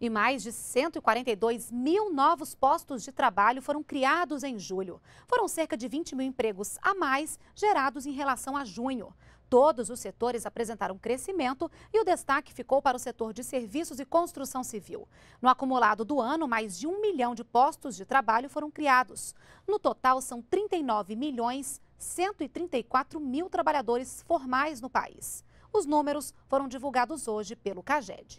E mais de 142 mil novos postos de trabalho foram criados em julho. Foram cerca de 20 mil empregos a mais gerados em relação a junho. Todos os setores apresentaram crescimento e o destaque ficou para o setor de serviços e construção civil. No acumulado do ano, mais de um milhão de postos de trabalho foram criados. No total, são 39 milhões 134 mil trabalhadores formais no país. Os números foram divulgados hoje pelo CAGED.